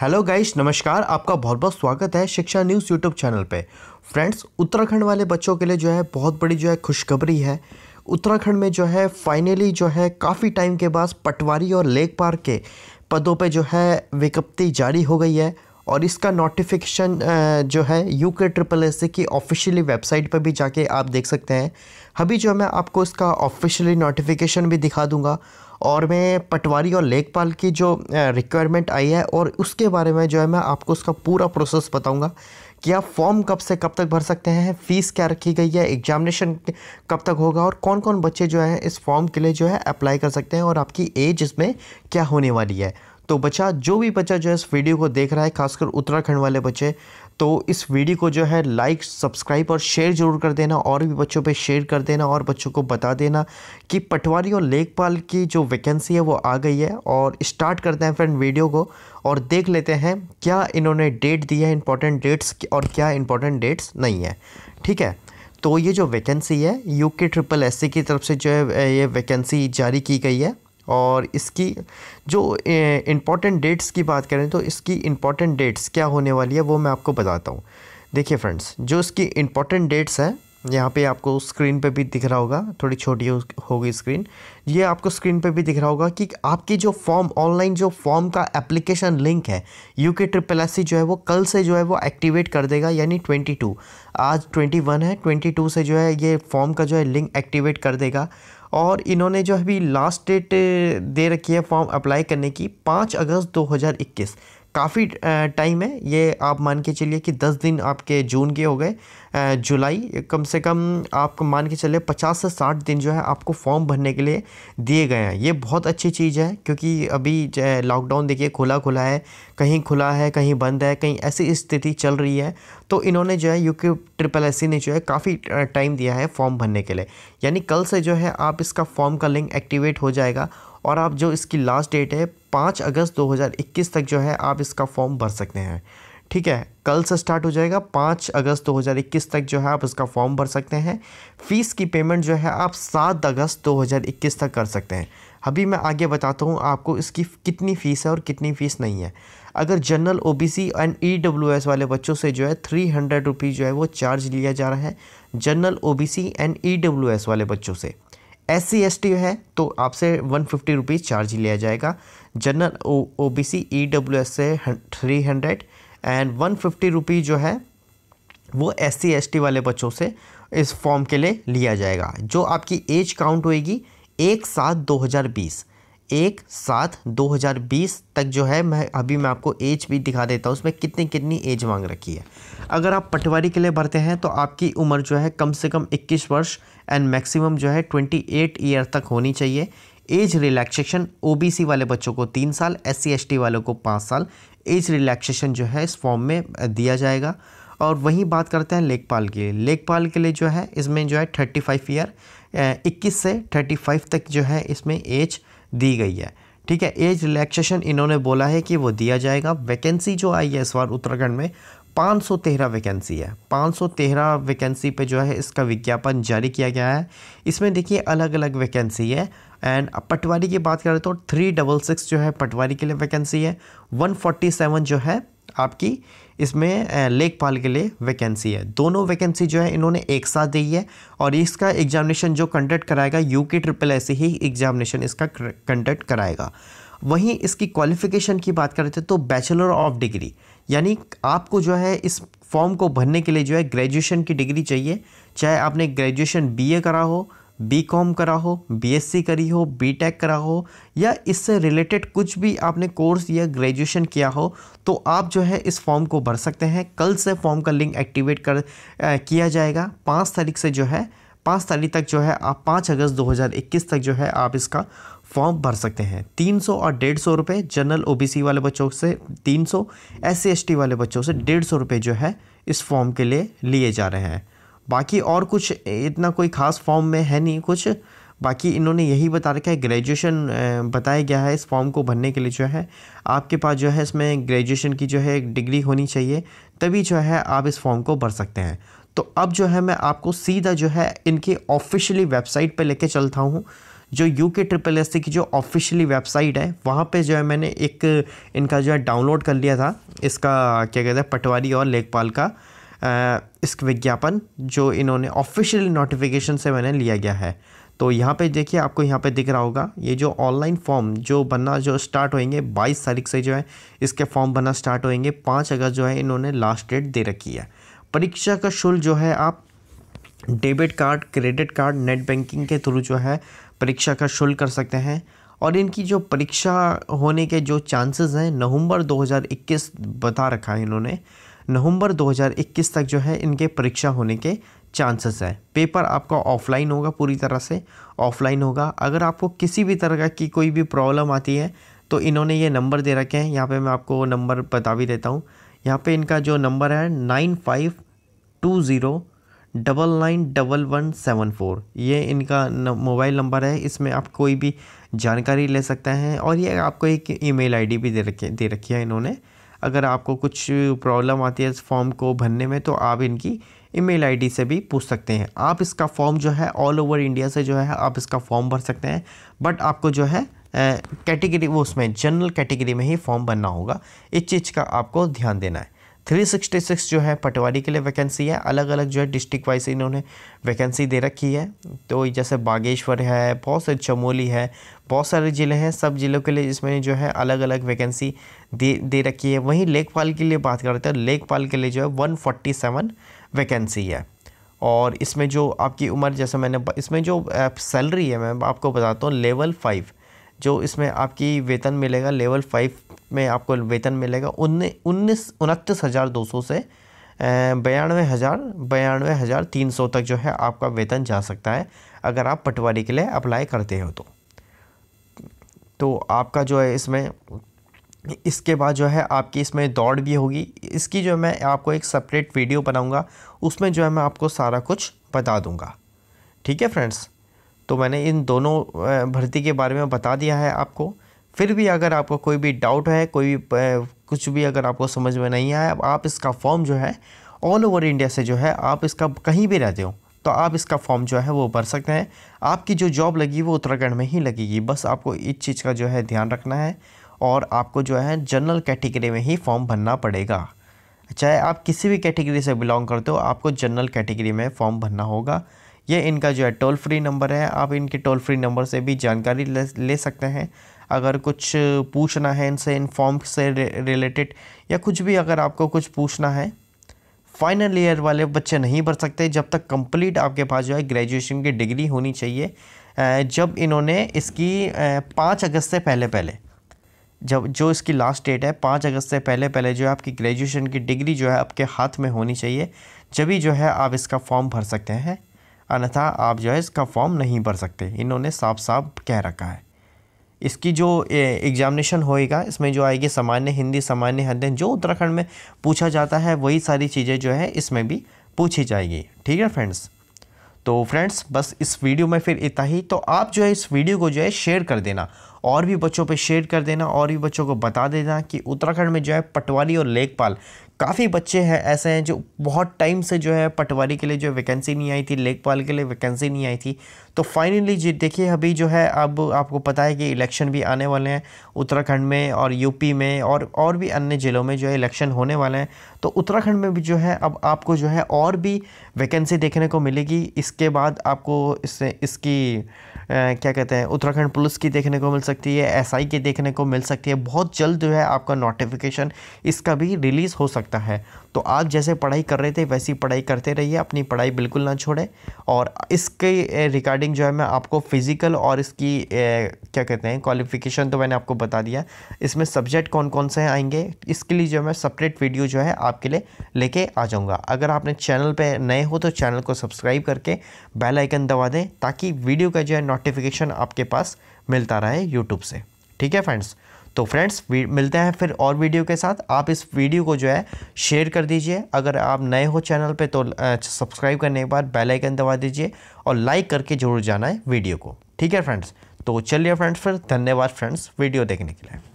hello guys नमस्कार आपका बहुत बहुत स्वागत है शिक्षा न्यूज़ यूट्यूब चैनल पे फ्रेंड्स उत्तराखंड वाले बच्चों के लिए जो है बहुत बड़ी जो है खुशखबरी है उत्तराखंड में जो है फाइनली जो है काफ़ी टाइम के बाद पटवारी और लेक पार्क के पदों पे जो है विज्ञप्ति जारी हो गई है और इसका नोटिफिकेशन जो है यू के ट्रिपल एस की ऑफिशियली वेबसाइट पर भी जाके आप देख सकते हैं अभी जो मैं आपको इसका ऑफिशियली नोटिफिकेशन भी दिखा दूंगा और मैं पटवारी और लेखपाल की जो रिक्वायरमेंट आई है और उसके बारे में जो है मैं आपको उसका पूरा प्रोसेस बताऊंगा कि आप फॉर्म कब से कब तक भर सकते हैं फ़ीस क्या रखी गई है एग्जामिनेशन कब तक होगा और कौन कौन बच्चे जो हैं इस फॉर्म के लिए जो है अप्लाई कर सकते हैं और आपकी एज इसमें क्या होने वाली है तो बच्चा जो भी बच्चा जो है इस वीडियो को देख रहा है खासकर उत्तराखंड वाले बच्चे तो इस वीडियो को जो है लाइक सब्सक्राइब और शेयर ज़रूर कर देना और भी बच्चों पे शेयर कर देना और बच्चों को बता देना कि पटवारी और लेखपाल की जो वैकेंसी है वो आ गई है और स्टार्ट करते हैं फ्रेंड वीडियो को और देख लेते हैं क्या इन्होंने डेट दी है इंपॉर्टेंट डेट्स और क्या इंपॉर्टेंट डेट्स नहीं है ठीक है तो ये जो वैकेंसी है यू ट्रिपल एस की तरफ से जो है ये वैकेंसी जारी की गई है और इसकी जो इम्पॉर्टेंट डेट्स की बात करें तो इसकी इम्पॉर्टेंट डेट्स क्या होने वाली है वो मैं आपको बताता हूँ देखिए फ्रेंड्स जो इसकी इम्पॉर्टेंट डेट्स हैं यहाँ पे आपको स्क्रीन पे भी दिख रहा होगा थोड़ी छोटी होगी स्क्रीन ये आपको स्क्रीन पे भी दिख रहा होगा कि आपकी जो फॉर्म ऑनलाइन जो फॉर्म का एप्लीकेशन लिंक है U K triple S C जो है वो कल से जो है वो एक्टिवेट कर देगा यानी ट्वेंटी टू आज ट्वेंटी वन है ट्वेंटी टू से जो है ये फॉर्म का जो है लिंक एक्टिवेट कर देगा और इन्होंने जो अभी लास्ट डेट दे रखी है फॉर्म अप्लाई करने की पाँच अगस्त 2021 काफ़ी टाइम है ये आप मान के चलिए कि दस दिन आपके जून के हो गए जुलाई कम से कम आप मान के चलिए पचास से साठ दिन जो है आपको फॉर्म भरने के लिए दिए गए हैं ये बहुत अच्छी चीज़ है क्योंकि अभी लॉकडाउन देखिए खुला खुला है कहीं खुला है कहीं बंद है कहीं ऐसी स्थिति चल रही है तो इन्होंने जो है यूके ट्रिपल एस ने जो है काफ़ी टाइम दिया है फॉर्म भरने के लिए यानी कल से जो है आप इसका फॉर्म का लिंक एक्टिवेट हो जाएगा और आप जो इसकी लास्ट डेट है पाँच अगस्त 2021 तक जो है आप इसका फॉर्म भर सकते हैं ठीक है कल से स्टार्ट हो जाएगा पाँच अगस्त 2021 तक जो है आप इसका फॉर्म भर सकते हैं फ़ीस की पेमेंट जो है आप सात अगस्त 2021 तक कर सकते हैं अभी मैं आगे बताता हूँ आपको इसकी कितनी फ़ीस है और कितनी फ़ीस नहीं है अगर general O B C and E S वाले बच्चों से जो है थ्री हंड्रेड रुपीज़ जो है वो चार्ज लिया जा रहा है general O B C and E W S वाले बच्चों से एस सी एस टी है तो आपसे वन फिफ्टी रुपीज़ चार्ज लिया जाएगा general O B C E W S से three hundred and one fifty rupees जो है वो एस सी एस टी वाले बच्चों से इस फॉर्म के लिए लिया जाएगा जो आपकी एज काउंट होएगी एक सात दो हज़ार बीस एक सात 2020 तक जो है मैं अभी मैं आपको एज भी दिखा देता हूँ उसमें कितनी कितनी एज मांग रखी है अगर आप पटवारी के लिए भरते हैं तो आपकी उम्र जो है कम से कम 21 वर्ष एंड मैक्सिमम जो है 28 ईयर तक होनी चाहिए एज रिलैक्सेशन ओबीसी वाले बच्चों को तीन साल एस सी वालों को पाँच साल एज रिलैक्सेशन जो है इस फॉर्म में दिया जाएगा और वहीं बात करते हैं लेखपाल के लिए लेखपाल के लिए जो है इसमें जो है थर्टी फाइव ईयर इक्कीस से थर्टी फाइव तक जो है इसमें एज दी गई है ठीक है एज रिलैक्सेशन इन्होंने बोला है कि वो दिया जाएगा वैकेंसी जो आई है इस बार उत्तराखंड में 513 वैकेंसी है 513 वैकेंसी पे जो है इसका विज्ञापन जारी किया गया है इसमें देखिए अलग अलग वैकेंसी है एंड पटवारी की बात करें तो थ्री डबल सिक्स जो है पटवारी के लिए वैकेंसी है 147 जो है आपकी इसमें लेखपाल के लिए वैकेंसी है दोनों वैकेंसी जो है इन्होंने एक साथ दी है और इसका एग्जामिनेशन जो कंडक्ट कराएगा यू के ट्रिपल ऐसे ही एग्जामिनेशन इसका कंडक्ट कराएगा वहीं इसकी क्वालिफिकेशन की बात करें तो बैचलर ऑफ डिग्री यानी आपको जो है इस फॉर्म को भरने के लिए जो है ग्रेजुएशन की डिग्री चाहिए चाहे आपने ग्रेजुएशन बीए करा हो बी कॉम करा हो बीएससी करी हो बीटेक करा हो या इससे रिलेटेड कुछ भी आपने कोर्स या ग्रेजुएशन किया हो तो आप जो है इस फॉर्म को भर सकते हैं कल से फॉर्म का लिंक एक्टिवेट कर आ, किया जाएगा पाँच तारीख से जो है पाँच तारीख तक जो है आप पाँच अगस्त 2021 तक जो है आप इसका फॉर्म भर सकते हैं 300 और डेढ़ सौ रुपये जनरल ओ वाले बच्चों से 300 सौ वाले बच्चों से डेढ़ सौ रुपये जो है इस फॉर्म के लिए लिए जा रहे हैं बाकी और कुछ इतना कोई ख़ास फॉर्म में है नहीं कुछ बाकी इन्होंने यही बता रखा है ग्रेजुएशन बताया गया है इस फॉर्म को भरने के लिए जो है आपके पास जो है इसमें ग्रेजुएशन की जो है डिग्री होनी चाहिए तभी जो है आप इस फॉर्म को भर सकते हैं तो अब जो है मैं आपको सीधा जो है इनकी ऑफिशियली वेबसाइट पर लेके चलता हूँ जो यू के ट्रिपल एस की जो ऑफिशियली वेबसाइट है वहाँ पे जो है मैंने एक इनका जो है डाउनलोड कर लिया था इसका क्या कहते हैं पटवारी और लेखपाल का इस विज्ञापन जो इन्होंने ऑफिशियल नोटिफिकेशन से मैंने लिया गया है तो यहाँ पे देखिए आपको यहाँ पे दिख रहा होगा ये जो ऑनलाइन फॉर्म जो बनना जो स्टार्ट होएंगे 22 तारीख से जो है इसके फॉर्म बनना स्टार्ट होएंगे 5 अगस्त जो है इन्होंने लास्ट डेट दे रखी है परीक्षा का शुल्क जो है आप debit card credit card net banking के थ्रू जो है परीक्षा का शुल्क कर सकते हैं और इनकी जो परीक्षा होने के जो चांसेस हैं नवंबर 2021 बता रखा है इन्होंने नवंबर 2021 तक जो है इनके परीक्षा होने के चांसेस है पेपर आपका ऑफलाइन होगा पूरी तरह से ऑफलाइन होगा अगर आपको किसी भी तरह की कोई भी प्रॉब्लम आती है तो इन्होंने ये नंबर दे रखे हैं यहाँ पे मैं आपको नंबर बता भी देता हूँ यहाँ पे इनका जो नंबर है nine five two zero double nine double one seven four ये इनका मोबाइल नंबर है इसमें आप कोई भी जानकारी ले सकते हैं और ये आपको एक ईमेल आईडी भी दे रखी दे रखी है इन्होंने अगर आपको कुछ प्रॉब्लम आती है इस फॉर्म को भरने में तो आप इनकी ईमेल आईडी से भी पूछ सकते हैं आप इसका फॉर्म जो है ऑल ओवर इंडिया से जो है आप इसका फॉर्म भर सकते हैं बट आपको जो है कैटेगरी वो उसमें जनरल कैटेगरी में ही फॉर्म भरना होगा इस चीज़ का आपको ध्यान देना है 366 जो है पटवारी के लिए वैकेंसी है अलग अलग जो है डिस्ट्रिक्ट वाइज इन्होंने वैकेंसी दे रखी है तो जैसे बागेश्वर है बहुत सारे चमोली है बहुत सारे ज़िले हैं सब ज़िलों के लिए इसमें जो है अलग अलग वैकेंसी दे दे रखी है वहीं लेखपाल के लिए बात करते हैं तो लेखपाल के लिए जो है वन वैकेंसी है और इसमें जो आपकी उम्र जैसे मैंने इसमें जो सैलरी है मैं आपको बताता हूँ लेवल फाइव जो इसमें आपकी वेतन मिलेगा लेवल फाइव में आपको वेतन मिलेगा उन्नीस उन्नीस उनतीस हज़ार दो सौ से बयानवे हज़ार बयानवे हज़ार तीन सौ तक जो है आपका वेतन जा सकता है अगर आप पटवारी के लिए अप्लाई करते हो तो तो आपका जो है इसमें इसके बाद जो है आपकी इसमें दौड़ भी होगी इसकी जो मैं आपको एक सेपरेट वीडियो बनाऊंगा उसमें जो है मैं आपको सारा कुछ बता दूंगा ठीक है फ्रेंड्स तो मैंने इन दोनों भर्ती के बारे में बता दिया है आपको फिर भी अगर आपको कोई भी डाउट है कोई भी कुछ भी अगर आपको समझ में नहीं आया आप इसका फॉर्म जो है ऑल ओवर इंडिया से जो है आप इसका कहीं भी रहते हो तो आप इसका फॉर्म जो है वो भर सकते हैं आपकी जो जॉब लगी वो उत्तराखंड में ही लगेगी बस आपको इस चीज़ का जो है ध्यान रखना है और आपको जो है जनरल कैटेगरी में ही फॉर्म भरना पड़ेगा चाहे आप किसी भी कैटेगरी से बिलोंग करते हो आपको जनरल कैटेगरी में फॉर्म भरना होगा ये इनका जो है टोल फ्री नंबर है आप इनके टोल फ्री नंबर से भी जानकारी ले, ले सकते हैं अगर कुछ पूछना है इनसे इन फॉर्म से रिलेटेड या कुछ भी अगर आपको कुछ पूछना है फाइनल ईयर वाले बच्चे नहीं भर सकते जब तक कंप्लीट आपके पास जो है ग्रेजुएशन की डिग्री होनी चाहिए जब इन्होंने इसकी पाँच अगस्त से पहले पहले जब जो इसकी लास्ट डेट है पाँच अगस्त से पहले पहले जो है आपकी ग्रेजुएशन की डिग्री जो है आपके हाथ में होनी चाहिए जब ही जो है आप इसका फॉर्म भर सकते हैं अन्यथा आप जो है इसका फॉर्म नहीं भर सकते इन्होंने साफ साफ कह रखा है इसकी जो एग्जामिनेशन होएगा इसमें जो आएगी सामान्य हिंदी सामान्य अध्ययन जो उत्तराखंड में पूछा जाता है वही सारी चीज़ें जो है इसमें भी पूछी जाएगी ठीक है फ्रेंड्स तो फ्रेंड्स बस इस वीडियो में फिर इतना ही तो आप जो है इस वीडियो को जो है शेयर कर देना और भी बच्चों पे शेयर कर देना और भी बच्चों को बता देना कि उत्तराखंड में जो है पटवारी और लेखपाल काफ़ी बच्चे हैं ऐसे हैं जो बहुत टाइम से जो है पटवारी के लिए जो वैकेंसी नहीं आई थी लेखपाल के लिए वैकेंसी नहीं आई थी तो फाइनली जी देखिए अभी जो है अब आपको पता है कि इलेक्शन भी आने वाले हैं उत्तराखंड में और यूपी में और और भी अन्य ज़िलों में जो है इलेक्शन होने वाले हैं तो उत्तराखंड में भी जो है अब आपको जो है और भी वैकेंसी देखने को मिलेगी इसके बाद आपको इससे इसकी आ, क्या कहते हैं उत्तराखंड पुलिस की देखने को मिल सकती है एसआई की देखने को मिल सकती है बहुत जल्द जो है आपका नोटिफिकेशन इसका भी रिलीज़ हो सकता सकता है तो आप जैसे पढ़ाई कर रहे थे वैसी पढ़ाई करते रहिए अपनी पढ़ाई बिल्कुल ना छोड़े और इसके रिगार्डिंग जो है मैं आपको फ़िज़िकल और इसकी ए, क्या कहते हैं क्वालिफिकेशन तो मैंने आपको बता दिया इसमें सब्जेक्ट कौन कौन से आएंगे इसके लिए जो मैं सेपरेट वीडियो जो है आपके लिए लेके आ जाऊँगा अगर आपने चैनल पर नए हो तो चैनल को सब्सक्राइब करके बेलाइकन दबा दें ताकि वीडियो का जो है नोटिफिकेशन आपके पास मिलता रहे यूट्यूब से ठीक है फ्रेंड्स तो फ्रेंड्स मिलते हैं फिर और वीडियो के साथ आप इस वीडियो को जो है शेयर कर दीजिए अगर आप नए हो चैनल पे तो सब्सक्राइब करने के बाद बेल आइकन दबा दीजिए और लाइक करके जरूर जाना है वीडियो को ठीक है फ्रेंड्स तो चलिए फ्रेंड्स फिर धन्यवाद फ्रेंड्स वीडियो देखने के लिए